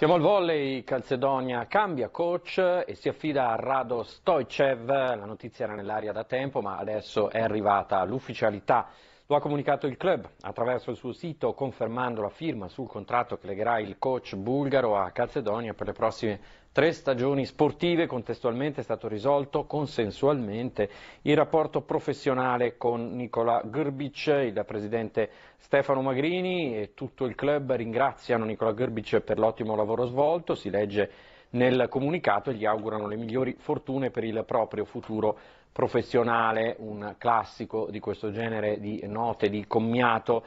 Siamo al volley, Calcedonia cambia coach e si affida a Rado Stoicev, la notizia era nell'aria da tempo ma adesso è arrivata l'ufficialità lo ha comunicato il club attraverso il suo sito confermando la firma sul contratto che legherà il coach bulgaro a Calcedonia per le prossime tre stagioni sportive. Contestualmente è stato risolto consensualmente il rapporto professionale con Nicola Grbic, il presidente Stefano Magrini e tutto il club ringraziano Nicola Grbic per l'ottimo lavoro svolto. Si legge nel comunicato gli augurano le migliori fortune per il proprio futuro professionale, un classico di questo genere di note di commiato